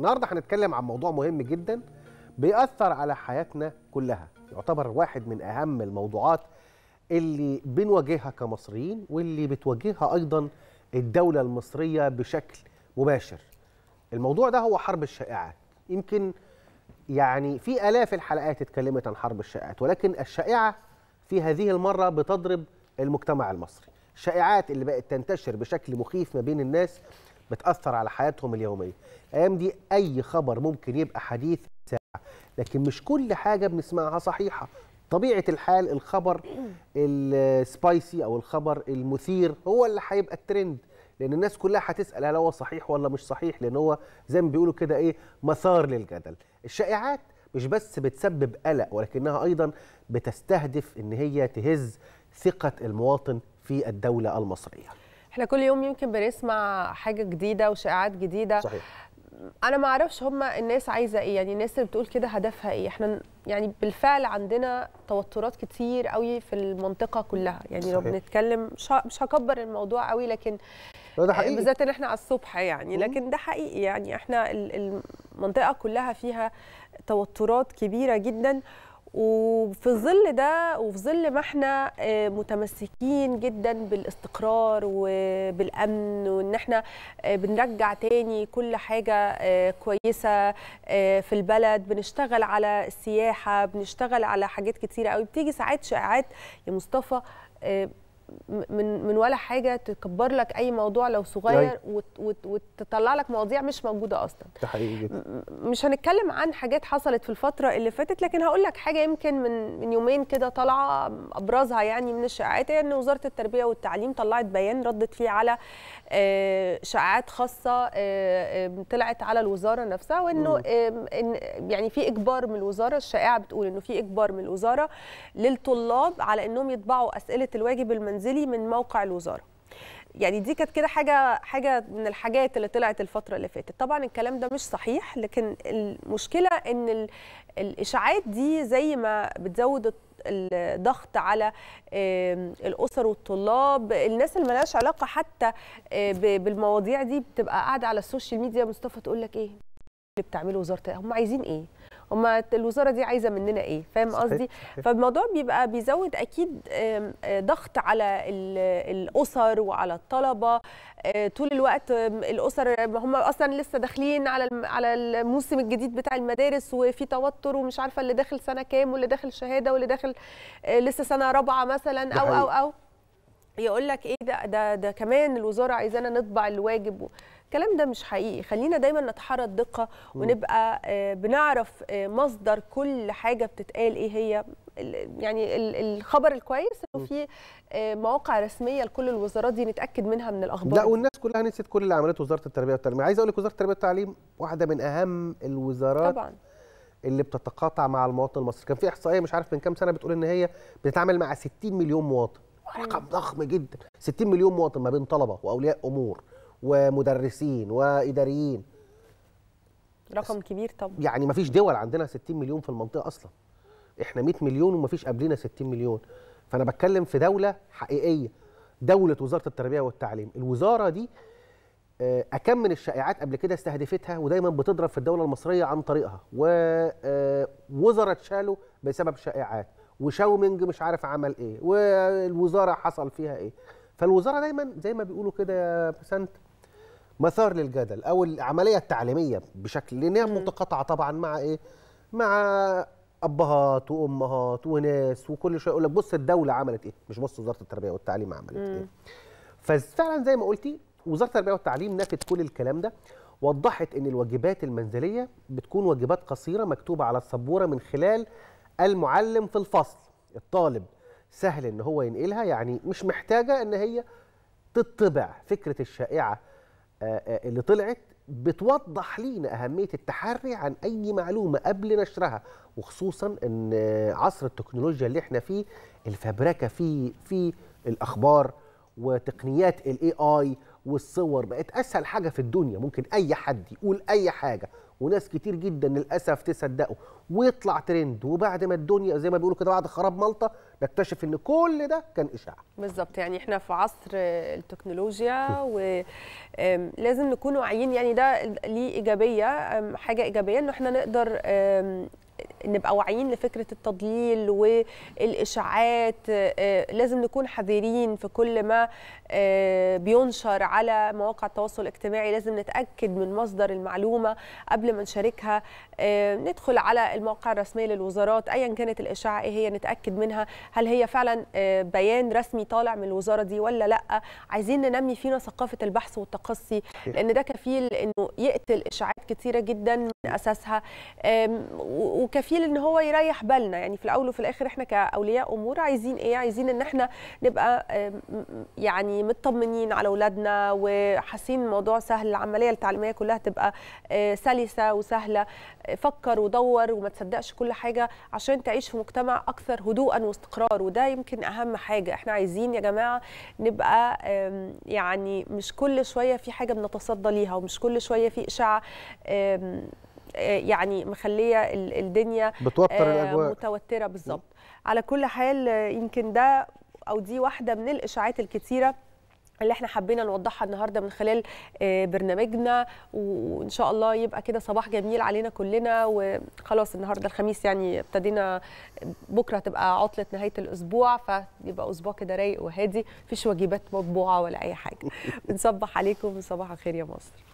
النهارده هنتكلم عن موضوع مهم جدا بيأثر على حياتنا كلها يعتبر واحد من أهم الموضوعات اللي بنواجهها كمصريين واللي بتواجهها أيضا الدولة المصرية بشكل مباشر الموضوع ده هو حرب الشائعات يمكن يعني في آلاف الحلقات اتكلمت عن حرب الشائعات ولكن الشائعة في هذه المرة بتضرب المجتمع المصري الشائعات اللي بقت تنتشر بشكل مخيف ما بين الناس بتاثر على حياتهم اليوميه الايام دي اي خبر ممكن يبقى حديث ساعه لكن مش كل حاجه بنسمعها صحيحه طبيعه الحال الخبر السبايسي او الخبر المثير هو اللي هيبقى الترند لان الناس كلها هتسال هل هو صحيح ولا مش صحيح لان هو زي ما بيقولوا كده ايه مسار للجدل الشائعات مش بس بتسبب قلق ولكنها ايضا بتستهدف ان هي تهز ثقه المواطن في الدوله المصريه احنا كل يوم يمكن بنسمع حاجه جديده وشائعات جديده صحيح انا ما اعرفش هم الناس عايزه ايه يعني الناس اللي بتقول كده هدفها ايه احنا يعني بالفعل عندنا توترات كتير قوي في المنطقه كلها يعني صحيح. لو بنتكلم مش مش هكبر الموضوع قوي لكن ده حقيقي بالذات ان احنا على الصبح يعني لكن ده حقيقي يعني احنا المنطقه كلها فيها توترات كبيره جدا وفي ظل ده وفي ظل ما احنا آه، متمسكين جدا بالاستقرار وبالامن وان احنا آه، بنرجع تاني كل حاجه آه، كويسه في البلد بنشتغل على السياحه بنشتغل على حاجات كتيره قوي بتيجي ساعات شائعات يا مصطفى من من ولا حاجه تكبر لك اي موضوع لو صغير أيوة. وتطلع لك مواضيع مش موجوده اصلا ده حقيقي جدا مش هنتكلم عن حاجات حصلت في الفتره اللي فاتت لكن هقول لك حاجه يمكن من من يومين كده طالعه ابرزها يعني من الشائعات هي ان وزاره التربيه والتعليم طلعت بيان ردت فيه على آه، شائعات خاصه آه، آه، طلعت على الوزاره نفسها وانه إن يعني في اجبار من الوزاره الشائعه بتقول انه في اجبار من الوزاره للطلاب على انهم يطبعوا اسئله الواجب المنزلي منزلي من موقع الوزاره يعني دي كانت كده حاجه حاجه من الحاجات اللي طلعت الفتره اللي فاتت طبعا الكلام ده مش صحيح لكن المشكله ان الاشاعات دي زي ما بتزود الضغط على الاسر والطلاب الناس اللي ملهاش علاقه حتى آه، بالمواضيع دي بتبقى قاعده على السوشيال ميديا مصطفى تقول لك ايه اللي بتعمله وزاره هم عايزين ايه هما الوزاره دي عايزه مننا ايه فاهم قصدي فالموضوع بيبقى بيزود اكيد آه، ضغط على الاسر وعلى الطلبه آه، طول الوقت الاسر هم اصلا لسه داخلين على على الموسم الجديد بتاع المدارس وفي توتر ومش عارفه اللي داخل سنه كام واللي داخل شهاده واللي داخل آه، لسه سنه رابعه مثلا او او او يقول لك ايه ده ده ده كمان الوزاره عايزانا نطبع الواجب الكلام ده مش حقيقي خلينا دايما نتحرى الدقه ونبقى آه، بنعرف آه، مصدر كل حاجه بتتقال ايه هي يعني الخبر الكويس انه في آه، مواقع رسميه لكل الوزارات دي نتاكد منها من الاخبار لا والناس كلها نسيت كل اللي عملته وزاره التربيه والتعليم عايز اقول لك وزاره التربيه والتعليم واحده من اهم الوزارات طبعا اللي بتتقاطع مع المواطن المصري كان في احصائيه مش عارف من كام سنه بتقول ان هي بتتعامل مع 60 مليون مواطن رقم ضخم جدا 60 مليون مواطن ما بين طلبه واولياء امور ومدرسين واداريين رقم كبير طبعا يعني ما فيش دول عندنا 60 مليون في المنطقه اصلا احنا 100 مليون وما فيش قبلنا 60 مليون فانا بتكلم في دوله حقيقيه دوله وزاره التربيه والتعليم الوزاره دي آه، أكم من الشائعات قبل كده استهدفتها ودايما بتضرب في الدولة المصرية عن طريقها ووزراء آه، اتشالوا بسبب شائعات وشاومينج مش عارف عمل ايه والوزاره حصل فيها ايه فالوزاره دايما زي ما بيقولوا كده يا بسنت مثار للجدل او العمليه التعليميه بشكل لانها متقاطعه طبعا مع ايه مع ابهات وامهات وناس وكل شويه يقول لك بص الدوله عملت ايه مش بص وزاره التربيه والتعليم عملت مم. ايه ففعلا زي ما قلتي وزاره التربيه والتعليم نفت كل الكلام ده وضحت ان الواجبات المنزليه بتكون واجبات قصيره مكتوبه على السبوره من خلال المعلم في الفصل الطالب سهل ان هو ينقلها يعني مش محتاجه ان هي تطبع فكره الشائعه آه، آه، اللي طلعت بتوضح لينا اهميه التحري عن اي معلومه قبل نشرها وخصوصا ان عصر التكنولوجيا اللي احنا فيه الفبركه في في الاخبار وتقنيات الاي اي والصور بقت اسهل حاجه في الدنيا ممكن اي حد يقول اي حاجه وناس كتير جدا للاسف تصدقه ويطلع ترند وبعد ما الدنيا زي ما بيقولوا كده بعد خراب مالطا نكتشف ان كل ده كان اشاعه بالظبط يعني احنا في عصر التكنولوجيا ولازم نكون واعيين يعني ده ليه ايجابيه حاجه ايجابيه ان احنا نقدر نبقى واعيين لفكره التضليل والاشاعات آه، آه، لازم نكون حذرين في كل ما آه، بينشر على مواقع التواصل الاجتماعي لازم نتاكد من مصدر المعلومه قبل ما نشاركها ندخل على المواقع الرسميه للوزارات ايا كانت الاشاعه ايه هي نتاكد منها هل هي فعلا بيان رسمي طالع من الوزاره دي ولا لا عايزين ننمي فينا ثقافه البحث والتقصي لان ده كفيل انه يقتل اشاعات كثيرة جدا من اساسها وكفيل ان هو يريح بالنا يعني في الاول وفي الاخر احنا كاولياء امور عايزين ايه عايزين ان احنا نبقى يعني مطمنين على اولادنا وحاسين الموضوع سهل العمليه التعليميه كلها تبقى آه، سلسه وسهله فكر ودور وما تصدقش كل حاجه عشان تعيش في مجتمع اكثر هدوءا واستقرار وده يمكن اهم حاجه احنا عايزين يا جماعه نبقى يعني مش كل شويه في حاجه بنتصدى ليها ومش كل شويه في اشاعه يعني مخليه الدنيا بتوتر آه، الاجواء متوتره بالظبط على كل حال يمكن ده او دي واحده من الاشاعات الكتيره اللي احنا حبينا نوضحها النهارده من خلال آه، برنامجنا وان شاء الله يبقى كده صباح جميل علينا كلنا وخلاص النهارده الخميس يعني ابتدينا بكره هتبقى عطله نهايه الاسبوع فيبقى اسبوع كده رايق وهادي مفيش واجبات مطبوعه ولا اي حاجه بنصبح عليكم صباح الخير يا مصر